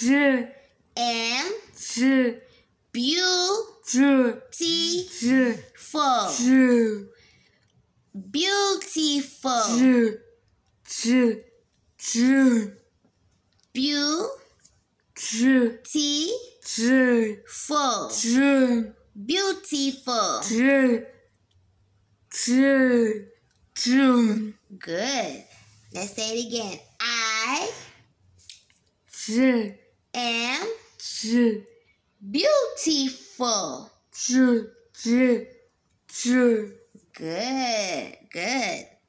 J. And. J. Beautiful. J. Beautiful. J. J. J. Beautiful. J. Beautiful. J. J. J. Good. Let's say it again. I. J and beautiful. Good, good.